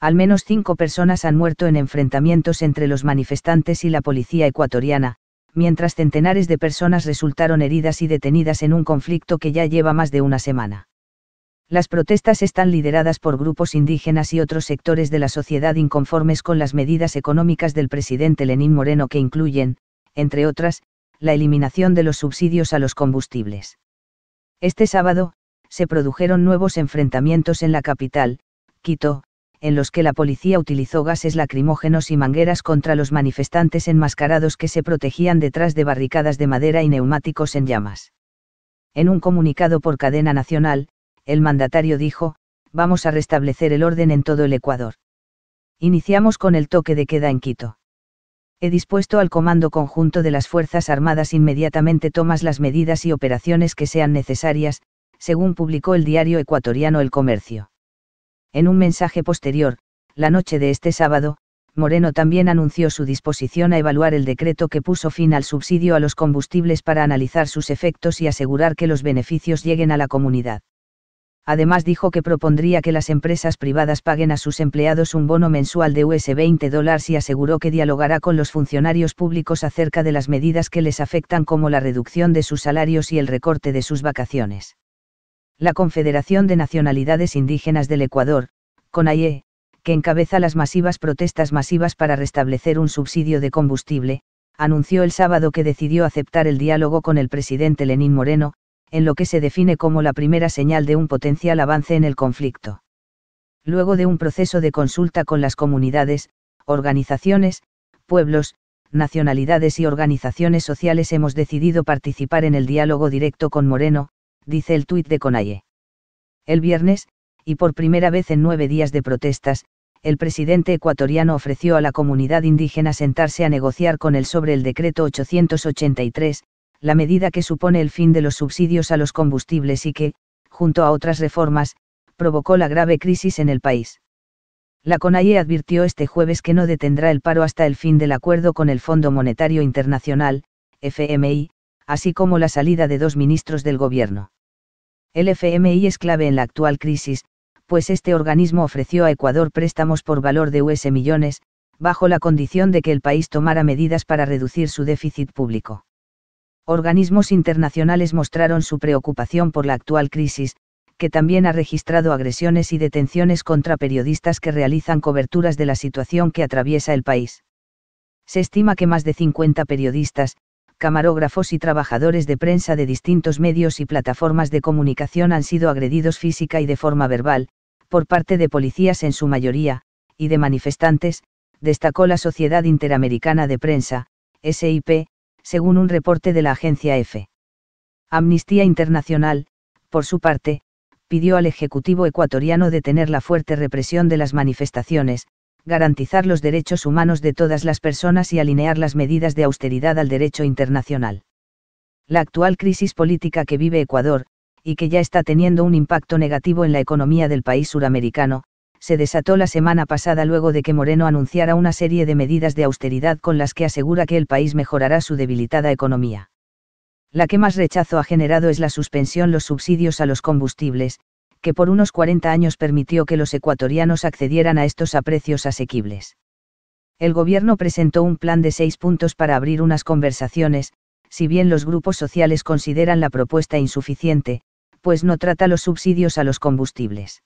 al menos cinco personas han muerto en enfrentamientos entre los manifestantes y la policía ecuatoriana, mientras centenares de personas resultaron heridas y detenidas en un conflicto que ya lleva más de una semana. Las protestas están lideradas por grupos indígenas y otros sectores de la sociedad inconformes con las medidas económicas del presidente Lenín Moreno que incluyen, entre otras, la eliminación de los subsidios a los combustibles. Este sábado, se produjeron nuevos enfrentamientos en la capital, Quito, en los que la policía utilizó gases lacrimógenos y mangueras contra los manifestantes enmascarados que se protegían detrás de barricadas de madera y neumáticos en llamas. En un comunicado por cadena nacional, el mandatario dijo, vamos a restablecer el orden en todo el Ecuador. Iniciamos con el toque de queda en Quito. He dispuesto al Comando Conjunto de las Fuerzas Armadas inmediatamente tomas las medidas y operaciones que sean necesarias, según publicó el diario ecuatoriano El Comercio. En un mensaje posterior, la noche de este sábado, Moreno también anunció su disposición a evaluar el decreto que puso fin al subsidio a los combustibles para analizar sus efectos y asegurar que los beneficios lleguen a la comunidad. Además dijo que propondría que las empresas privadas paguen a sus empleados un bono mensual de US y aseguró que dialogará con los funcionarios públicos acerca de las medidas que les afectan como la reducción de sus salarios y el recorte de sus vacaciones la Confederación de Nacionalidades Indígenas del Ecuador, CONAIE, que encabeza las masivas protestas masivas para restablecer un subsidio de combustible, anunció el sábado que decidió aceptar el diálogo con el presidente Lenín Moreno, en lo que se define como la primera señal de un potencial avance en el conflicto. Luego de un proceso de consulta con las comunidades, organizaciones, pueblos, nacionalidades y organizaciones sociales hemos decidido participar en el diálogo directo con Moreno, dice el tuit de Conalle. El viernes, y por primera vez en nueve días de protestas, el presidente ecuatoriano ofreció a la comunidad indígena sentarse a negociar con él sobre el decreto 883, la medida que supone el fin de los subsidios a los combustibles y que, junto a otras reformas, provocó la grave crisis en el país. La CONAIE advirtió este jueves que no detendrá el paro hasta el fin del acuerdo con el Fondo Monetario Internacional, FMI, así como la salida de dos ministros del gobierno. El FMI es clave en la actual crisis, pues este organismo ofreció a Ecuador préstamos por valor de US millones, bajo la condición de que el país tomara medidas para reducir su déficit público. Organismos internacionales mostraron su preocupación por la actual crisis, que también ha registrado agresiones y detenciones contra periodistas que realizan coberturas de la situación que atraviesa el país. Se estima que más de 50 periodistas, camarógrafos y trabajadores de prensa de distintos medios y plataformas de comunicación han sido agredidos física y de forma verbal, por parte de policías en su mayoría, y de manifestantes, destacó la Sociedad Interamericana de Prensa, SIP, según un reporte de la agencia F. Amnistía Internacional, por su parte, pidió al Ejecutivo ecuatoriano detener la fuerte represión de las manifestaciones, garantizar los derechos humanos de todas las personas y alinear las medidas de austeridad al derecho internacional. La actual crisis política que vive Ecuador, y que ya está teniendo un impacto negativo en la economía del país suramericano, se desató la semana pasada luego de que Moreno anunciara una serie de medidas de austeridad con las que asegura que el país mejorará su debilitada economía. La que más rechazo ha generado es la suspensión los subsidios a los combustibles, que por unos 40 años permitió que los ecuatorianos accedieran a estos a precios asequibles. El gobierno presentó un plan de seis puntos para abrir unas conversaciones, si bien los grupos sociales consideran la propuesta insuficiente, pues no trata los subsidios a los combustibles.